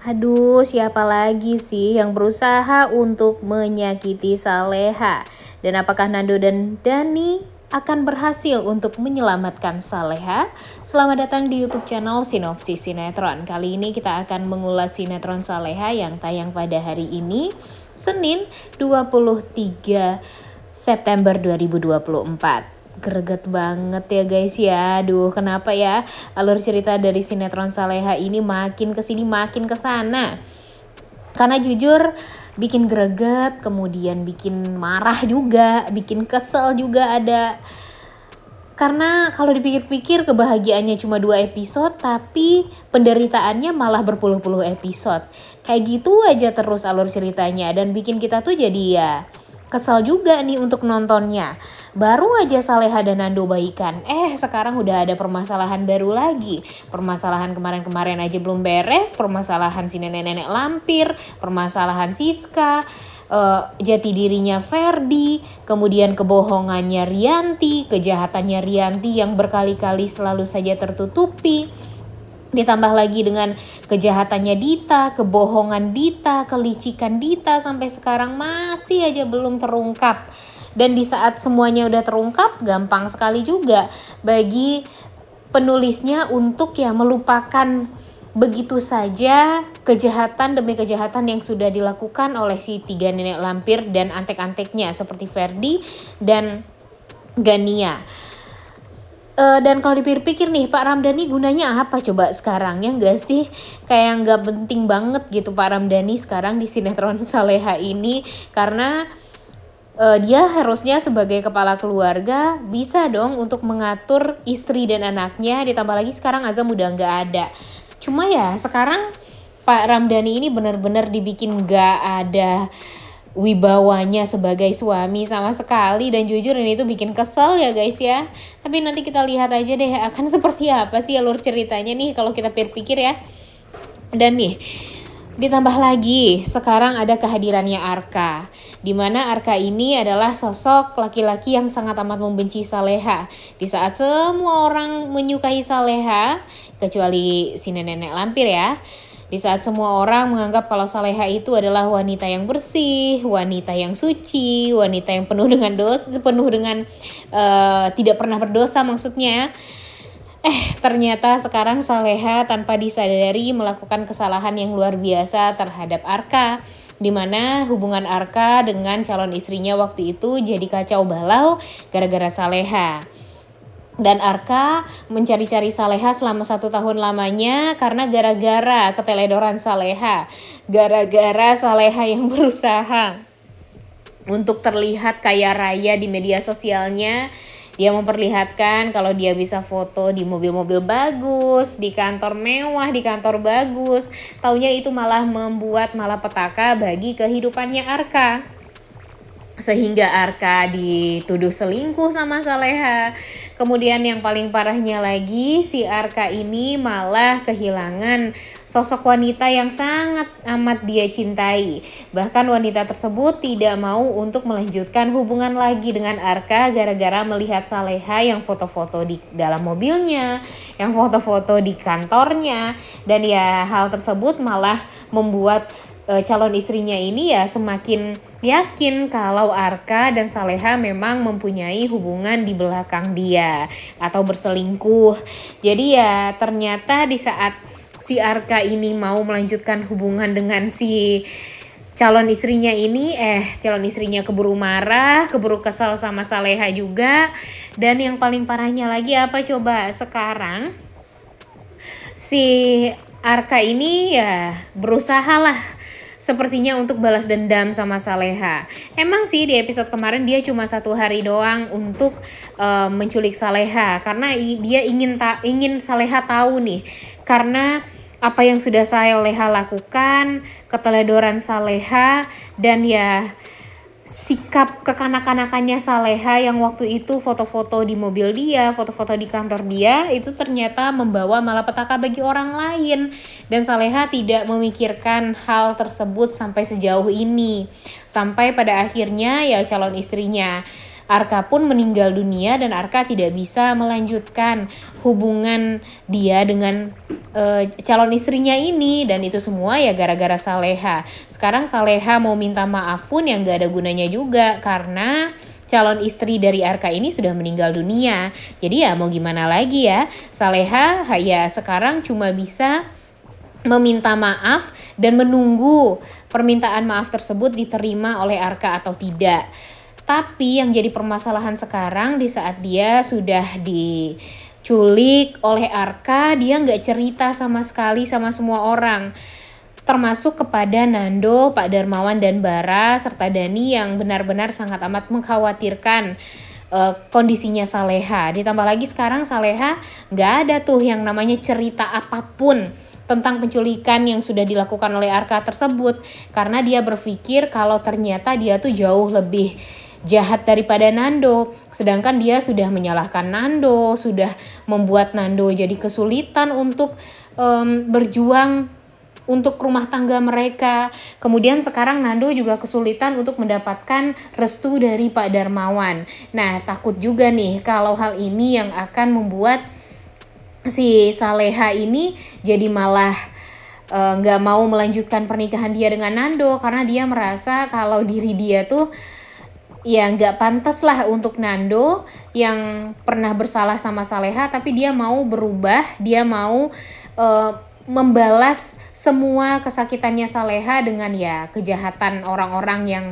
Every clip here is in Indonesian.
Aduh, siapa lagi sih yang berusaha untuk menyakiti Saleha? Dan apakah Nando dan Dani akan berhasil untuk menyelamatkan Saleha? Selamat datang di YouTube channel Sinopsis Sinetron. Kali ini kita akan mengulas sinetron Saleha yang tayang pada hari ini, Senin 23 September 2024 greget banget ya guys ya. Aduh, kenapa ya alur cerita dari sinetron Saleha ini makin kesini makin kesana. Karena jujur bikin greget, kemudian bikin marah juga, bikin kesel juga ada. Karena kalau dipikir-pikir kebahagiaannya cuma dua episode, tapi penderitaannya malah berpuluh-puluh episode. Kayak gitu aja terus alur ceritanya dan bikin kita tuh jadi ya kesel juga nih untuk nontonnya. Baru aja Saleha dan Nando baikan, eh sekarang udah ada permasalahan baru lagi. Permasalahan kemarin-kemarin aja belum beres, permasalahan si nenek-nenek lampir, permasalahan Siska, uh, jati dirinya Ferdi, kemudian kebohongannya Rianti, kejahatannya Rianti yang berkali-kali selalu saja tertutupi Ditambah lagi dengan kejahatannya Dita, kebohongan Dita, kelicikan Dita sampai sekarang masih aja belum terungkap. Dan di saat semuanya udah terungkap, gampang sekali juga bagi penulisnya untuk ya melupakan begitu saja kejahatan demi kejahatan yang sudah dilakukan oleh si tiga nenek lampir dan antek-anteknya seperti Ferdi dan Gania. Uh, dan kalau dipikir-pikir nih Pak Ramdhani gunanya apa coba sekarang ya nggak sih kayak nggak penting banget gitu Pak Ramdhani sekarang di sinetron Saleha ini karena uh, dia harusnya sebagai kepala keluarga bisa dong untuk mengatur istri dan anaknya ditambah lagi sekarang Azam udah nggak ada cuma ya sekarang Pak Ramdhani ini benar-benar dibikin nggak ada wibawanya sebagai suami sama sekali dan jujur ini tuh bikin kesel ya guys ya. Tapi nanti kita lihat aja deh akan seperti apa sih alur ceritanya nih kalau kita pikir-pikir ya. Dan nih Ditambah lagi, sekarang ada kehadirannya Arka, di mana Arka ini adalah sosok laki-laki yang sangat amat membenci Saleha. Di saat semua orang menyukai Saleha, kecuali si nenek nenek lampir ya, di saat semua orang menganggap kalau Saleha itu adalah wanita yang bersih, wanita yang suci, wanita yang penuh dengan dosa, penuh dengan uh, tidak pernah berdosa maksudnya. Eh, ternyata sekarang Saleha tanpa disadari melakukan kesalahan yang luar biasa terhadap Arka di mana hubungan Arka dengan calon istrinya waktu itu jadi kacau balau gara-gara Saleha dan Arka mencari-cari Saleha selama satu tahun lamanya karena gara-gara keteledoran Saleha, gara-gara Saleha yang berusaha untuk terlihat kaya raya di media sosialnya. Dia memperlihatkan kalau dia bisa foto di mobil-mobil bagus, di kantor mewah, di kantor bagus. Taunya itu malah membuat malapetaka bagi kehidupannya Arka sehingga Arka dituduh selingkuh sama Saleha. Kemudian yang paling parahnya lagi si Arka ini malah kehilangan sosok wanita yang sangat amat dia cintai. Bahkan wanita tersebut tidak mau untuk melanjutkan hubungan lagi dengan Arka gara-gara melihat Saleha yang foto-foto di dalam mobilnya, yang foto-foto di kantornya dan ya hal tersebut malah membuat e, calon istrinya ini ya semakin yakin kalau Arka dan Saleha memang mempunyai hubungan di belakang dia atau berselingkuh. Jadi ya ternyata di saat si Arka ini mau melanjutkan hubungan dengan si calon istrinya ini eh calon istrinya keburu marah, keburu kesal sama Saleha juga dan yang paling parahnya lagi apa coba sekarang si Arka ini ya berusaha lah sepertinya untuk balas dendam sama Saleha. Emang sih di episode kemarin dia cuma satu hari doang untuk uh, menculik Saleha karena dia ingin ta ingin Saleha tahu nih karena apa yang sudah Saleha lakukan, keteledoran Saleha dan ya sikap kekanak-kanakannya Saleha yang waktu itu foto-foto di mobil dia, foto-foto di kantor dia itu ternyata membawa malapetaka bagi orang lain dan Saleha tidak memikirkan hal tersebut sampai sejauh ini. Sampai pada akhirnya ya calon istrinya Arka pun meninggal dunia dan Arka tidak bisa melanjutkan hubungan dia dengan e, calon istrinya ini dan itu semua ya gara-gara Saleha. Sekarang Saleha mau minta maaf pun yang gak ada gunanya juga karena calon istri dari Arka ini sudah meninggal dunia. Jadi ya mau gimana lagi ya, Saleha ya sekarang cuma bisa meminta maaf dan menunggu permintaan maaf tersebut diterima oleh Arka atau tidak. Tapi yang jadi permasalahan sekarang di saat dia sudah diculik oleh Arka, dia nggak cerita sama sekali sama semua orang termasuk kepada Nando, Pak Darmawan dan Bara serta Dani yang benar-benar sangat amat mengkhawatirkan uh, kondisinya Saleha. Ditambah lagi sekarang Saleha nggak ada tuh yang namanya cerita apapun tentang penculikan yang sudah dilakukan oleh Arka tersebut karena dia berpikir kalau ternyata dia tuh jauh lebih jahat daripada Nando. Sedangkan dia sudah menyalahkan Nando, sudah membuat Nando jadi kesulitan untuk um, berjuang untuk rumah tangga mereka. Kemudian sekarang Nando juga kesulitan untuk mendapatkan restu dari Pak Darmawan. Nah, takut juga nih kalau hal ini yang akan membuat si Saleha ini jadi malah eh, nggak uh, mau melanjutkan pernikahan dia dengan Nando karena dia merasa kalau diri dia tuh ya nggak pantas lah untuk Nando yang pernah bersalah sama Saleha tapi dia mau berubah dia mau uh, membalas semua kesakitannya Saleha dengan ya kejahatan orang-orang yang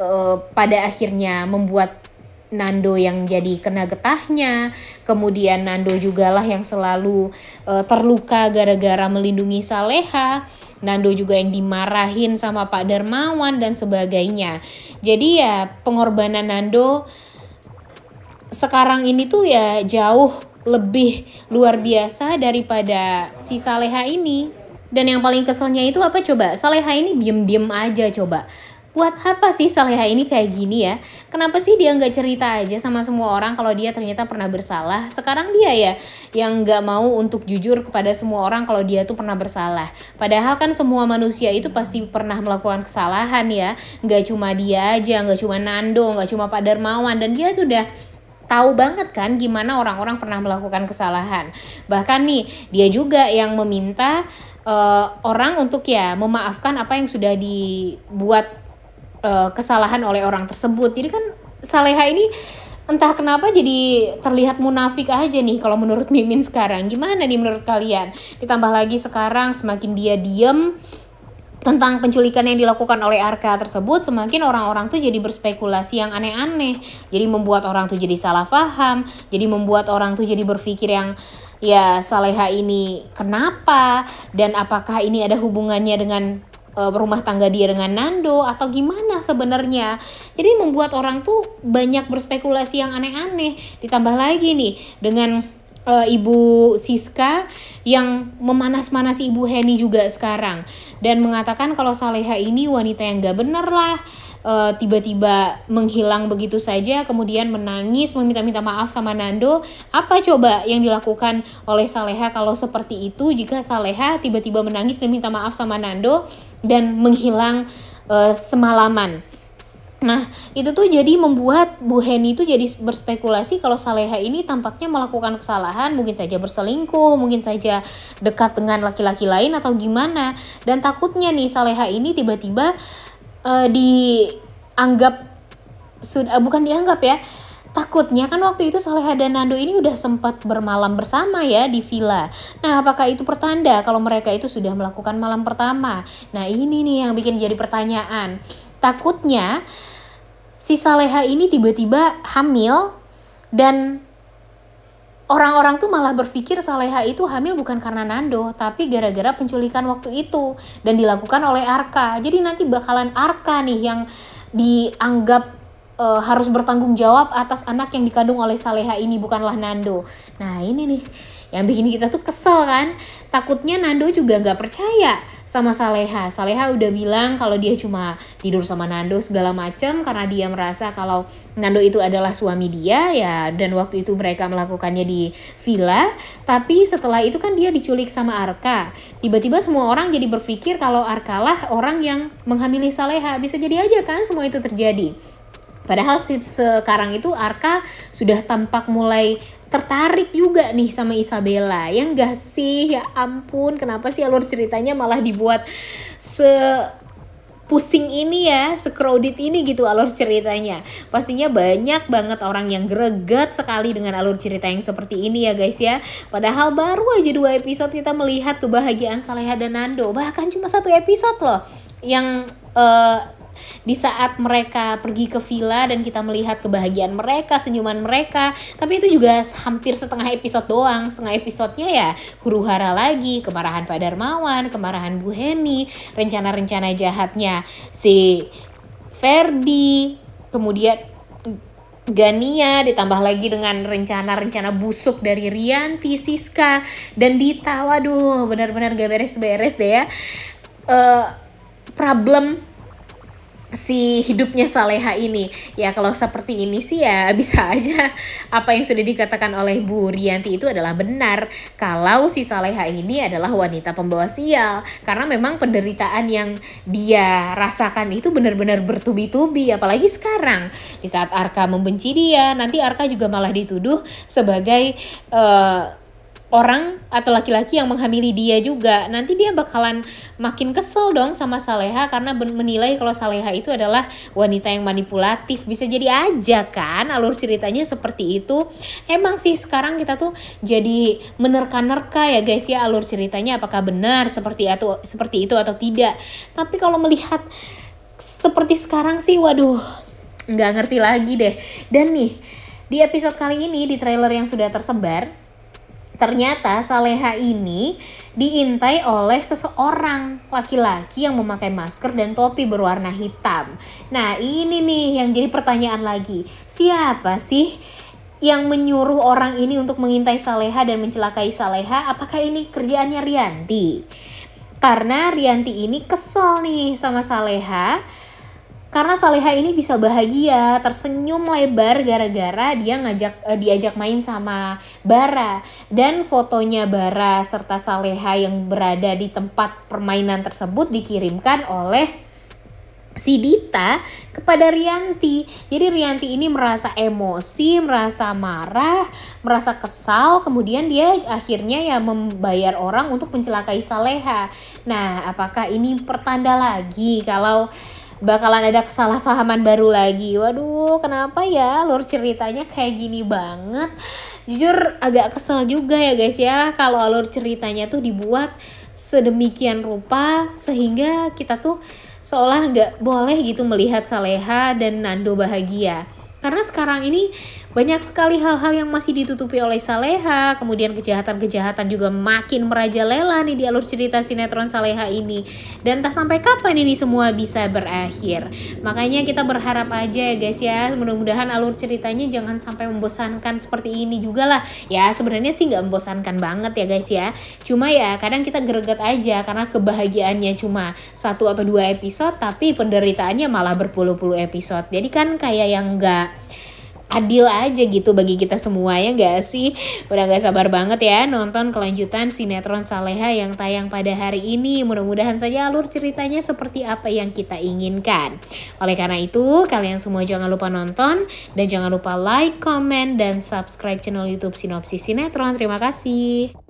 uh, pada akhirnya membuat Nando yang jadi kena getahnya, kemudian Nando juga lah yang selalu uh, terluka gara-gara melindungi Saleha Nando juga yang dimarahin sama Pak Darmawan dan sebagainya. Jadi ya pengorbanan Nando sekarang ini tuh ya jauh lebih luar biasa daripada si Saleha ini. Dan yang paling keselnya itu apa coba? Saleha ini diem-diem aja coba buat apa sih Saleha ini kayak gini ya? Kenapa sih dia nggak cerita aja sama semua orang kalau dia ternyata pernah bersalah? Sekarang dia ya yang nggak mau untuk jujur kepada semua orang kalau dia tuh pernah bersalah. Padahal kan semua manusia itu pasti pernah melakukan kesalahan ya. Nggak cuma dia aja, nggak cuma Nando, nggak cuma Pak Darmawan dan dia tuh udah tahu banget kan gimana orang-orang pernah melakukan kesalahan. Bahkan nih dia juga yang meminta uh, orang untuk ya memaafkan apa yang sudah dibuat uh, kesalahan oleh orang tersebut jadi kan Saleha ini entah kenapa jadi terlihat munafik aja nih kalau menurut Mimin sekarang gimana nih menurut kalian ditambah lagi sekarang semakin dia diem tentang penculikan yang dilakukan oleh Arka tersebut semakin orang-orang tuh jadi berspekulasi yang aneh-aneh jadi membuat orang tuh jadi salah paham jadi membuat orang tuh jadi berpikir yang ya Saleha ini kenapa dan apakah ini ada hubungannya dengan uh, eh, rumah tangga dia dengan Nando atau gimana sebenarnya. Jadi membuat orang tuh banyak berspekulasi yang aneh-aneh. Ditambah lagi nih dengan uh, Ibu Siska yang memanas-manasi Ibu Heni juga sekarang dan mengatakan kalau Saleha ini wanita yang gak bener lah eh, tiba-tiba uh, menghilang begitu saja kemudian menangis meminta-minta maaf sama Nando apa coba yang dilakukan oleh Saleha kalau seperti itu jika Saleha tiba-tiba menangis dan minta maaf sama Nando dan menghilang uh, semalaman. Nah, itu tuh jadi membuat Bu Heni itu jadi berspekulasi kalau Saleha ini tampaknya melakukan kesalahan, mungkin saja berselingkuh, mungkin saja dekat dengan laki-laki lain atau gimana. Dan takutnya nih Saleha ini tiba-tiba uh, dianggap sudah eh, bukan dianggap ya, Takutnya kan waktu itu Saleha dan Nando ini udah sempat bermalam bersama ya di villa. Nah, apakah itu pertanda kalau mereka itu sudah melakukan malam pertama? Nah, ini nih yang bikin jadi pertanyaan. Takutnya si Saleha ini tiba-tiba hamil dan orang-orang tuh malah berpikir Saleha itu hamil bukan karena Nando, tapi gara-gara penculikan waktu itu dan dilakukan oleh Arka. Jadi nanti bakalan Arka nih yang dianggap uh, harus bertanggung jawab atas anak yang dikandung oleh Saleha ini bukanlah Nando. Nah ini nih yang bikin kita tuh kesel kan. Takutnya Nando juga nggak percaya sama Saleha. Saleha udah bilang kalau dia cuma tidur sama Nando segala macem karena dia merasa kalau Nando itu adalah suami dia ya dan waktu itu mereka melakukannya di villa. Tapi setelah itu kan dia diculik sama Arka. Tiba-tiba semua orang jadi berpikir kalau Arka lah orang yang menghamili Saleha. Bisa jadi aja kan semua itu terjadi. Padahal sekarang itu Arka sudah tampak mulai tertarik juga nih sama Isabella Yang gak sih ya ampun kenapa sih alur ceritanya malah dibuat se pusing ini ya, secrowded ini gitu alur ceritanya. Pastinya banyak banget orang yang greget sekali dengan alur cerita yang seperti ini ya guys ya. Padahal baru aja dua episode kita melihat kebahagiaan Saleha dan Nando. Bahkan cuma satu episode loh yang uh, di saat mereka pergi ke villa dan kita melihat kebahagiaan mereka, senyuman mereka. Tapi itu juga hampir setengah episode doang. Setengah episodenya ya huru hara lagi, kemarahan Pak Darmawan, kemarahan Bu Heni, rencana-rencana jahatnya si Ferdi, kemudian Gania ditambah lagi dengan rencana-rencana busuk dari Rianti, Siska, dan Dita. Waduh, benar-benar gak beres-beres deh ya. Uh, problem si hidupnya Saleha ini. Ya kalau seperti ini sih ya bisa aja apa yang sudah dikatakan oleh Bu Rianti itu adalah benar. Kalau si Saleha ini adalah wanita pembawa sial. Karena memang penderitaan yang dia rasakan itu benar-benar bertubi-tubi. Apalagi sekarang di saat Arka membenci dia. Nanti Arka juga malah dituduh sebagai... Uh, orang atau laki-laki yang menghamili dia juga nanti dia bakalan makin kesel dong sama Saleha karena menilai kalau Saleha itu adalah wanita yang manipulatif bisa jadi aja kan alur ceritanya seperti itu emang sih sekarang kita tuh jadi menerka-nerka ya guys ya alur ceritanya apakah benar seperti itu seperti itu atau tidak tapi kalau melihat seperti sekarang sih waduh nggak ngerti lagi deh dan nih di episode kali ini di trailer yang sudah tersebar Ternyata Saleha ini diintai oleh seseorang laki-laki yang memakai masker dan topi berwarna hitam. Nah ini nih yang jadi pertanyaan lagi. Siapa sih yang menyuruh orang ini untuk mengintai Saleha dan mencelakai Saleha? Apakah ini kerjaannya Rianti? Karena Rianti ini kesel nih sama Saleha karena Saleha ini bisa bahagia, tersenyum lebar gara-gara dia ngajak eh, diajak main sama Bara dan fotonya Bara serta Saleha yang berada di tempat permainan tersebut dikirimkan oleh si Dita kepada Rianti. Jadi Rianti ini merasa emosi, merasa marah, merasa kesal, kemudian dia akhirnya ya membayar orang untuk mencelakai Saleha. Nah, apakah ini pertanda lagi kalau bakalan ada kesalahpahaman baru lagi. Waduh, kenapa ya lur ceritanya kayak gini banget? Jujur agak kesel juga ya guys ya kalau alur ceritanya tuh dibuat sedemikian rupa sehingga kita tuh seolah nggak boleh gitu melihat Saleha dan Nando bahagia. Karena sekarang ini banyak sekali hal-hal yang masih ditutupi oleh Saleha, kemudian kejahatan-kejahatan juga makin merajalela nih di alur cerita sinetron Saleha ini. Dan tak sampai kapan ini semua bisa berakhir. Makanya kita berharap aja ya guys ya, mudah-mudahan alur ceritanya jangan sampai membosankan seperti ini juga lah. Ya sebenarnya sih nggak membosankan banget ya guys ya. Cuma ya kadang kita greget aja karena kebahagiaannya cuma satu atau dua episode, tapi penderitaannya malah berpuluh-puluh episode. Jadi kan kayak yang nggak adil aja gitu bagi kita semua ya gak sih? Udah gak sabar banget ya nonton kelanjutan sinetron Saleha yang tayang pada hari ini. Mudah-mudahan saja alur ceritanya seperti apa yang kita inginkan. Oleh karena itu, kalian semua jangan lupa nonton dan jangan lupa like, comment, dan subscribe channel YouTube Sinopsis Sinetron. Terima kasih.